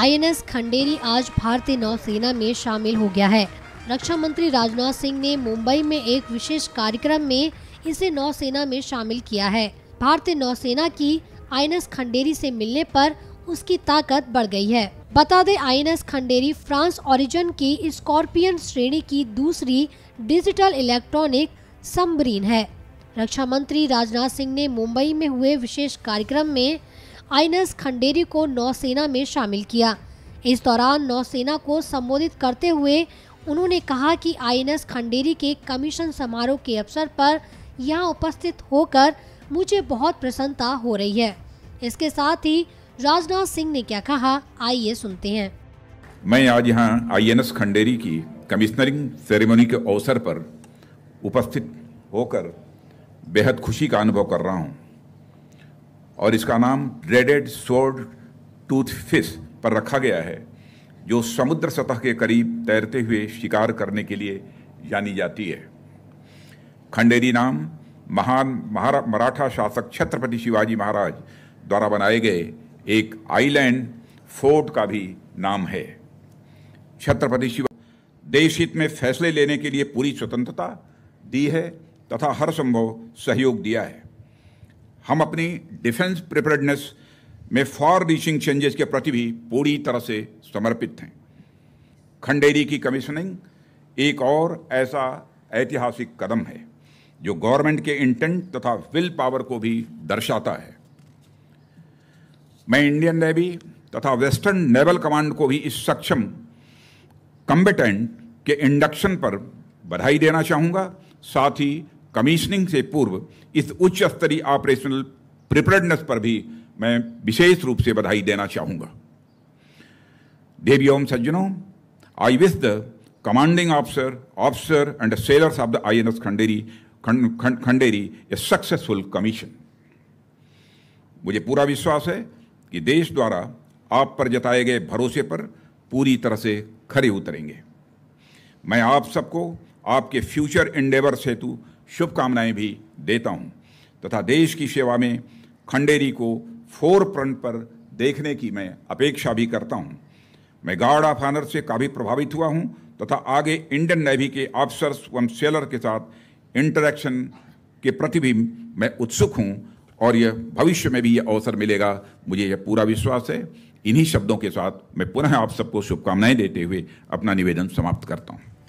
INS Khanderi आज भारतीय नौसेना में शामिल हो गया है रक्षा मंत्री राजनाथ सिंह ने मुंबई में एक विशेष कार्यक्रम में इसे नौसेना में शामिल किया है भारतीय नौसेना की आईएनएस खंडेरी से मिलने पर उसकी ताकत बढ़ गई है बता दें आईएनएस खंडेरी फ्रांस ओरिजिन की स्कॉर्पियन श्रेणी की दूसरी डिजिटल इलेक्ट्रॉनिक सम्बरीन है रक्षा मंत्री राजनाथ सिंह ने मुंबई में हुए विशेष कार्यक्रम में आइनस खंडेरी को नौसेना में शामिल किया इस दौरान नौसेना को संबोधित करते हुए उन्होंने कहा कि आईएनएस खंडेरी के कमीशन समारोह के अवसर पर यहां उपस्थित होकर मुझे बहुत प्रसन्नता हो रही है इसके साथ ही राजनाथ सिंह ने क्या कहा आइए सुनते हैं मैं आज यहाँ आईएनएस खंडेरी की कमिश्नरिंग सेरेमनी के अवसर पर उपस्थित होकर बेहद खुशी का अनुभव कर रहा हूँ और इसका नाम ड्रेडेड स्वर्ड टूथ फिश पर रखा गया है जो समुद्र सतह के करीब तैरते हुए शिकार करने के लिए जानी जाती है खंडेरी नाम महान मराठा शासक छत्रपति शिवाजी महाराज द्वारा बनाए गए एक आइलैंड फोर्ट का भी नाम है छत्रपति शिवा देश हित में फैसले लेने के लिए पूरी स्वतंत्रता दी है तथा हर संभव सहयोग दिया है हम अपनी डिफेंस प्रिपेयर्डनेस में फॉर रीचिंग चेंजेस के प्रति भी पूरी तरह से समर्पित हैं खंडेरी की कमीशनिंग एक और ऐसा ऐतिहासिक कदम है जो गवर्नमेंट के इंटेंट तथा विल पावर को भी दर्शाता है मैं इंडियन नेवी तथा वेस्टर्न नेवल कमांड को भी इस सक्षम कम्बेटेंट के इंडक्शन पर बधाई देना चाहूँगा साथ ही कमीशनिंग से पूर्व इस उच्च स्तरीय ऑपरेशनल प्रिपेयर्डनेस पर भी मैं विशेष रूप से बधाई देना चाहूंगा देवी सज्जनों I wish the officer officer and sailors of the I N S Khanderi Khanderi a successful commission मुझे पूरा विश्वास है कि देश द्वारा आप पर जताए गए भरोसे पर पूरी तरह से खरे उतरेंगे मैं आप सबको आपके फ्यूचर इंडेवर्स हेतु शुभकामनाएं भी देता हूं तथा देश की सेवा में खंडेरी को फोर फ्रंट पर देखने की मैं अपेक्षा भी करता हूं मैं गार्ड ऑफ ऑनर से काफ़ी प्रभावित हुआ हूं तथा आगे इंडियन नेवी के ऑफिसर्स एवं सेलर के साथ इंटरेक्शन के प्रति भी मैं उत्सुक हूं और यह भविष्य में भी यह अवसर मिलेगा मुझे यह पूरा विश्वास है इन्हीं शब्दों के साथ मैं पुनः आप सबको शुभकामनाएं देते हुए अपना निवेदन समाप्त करता हूँ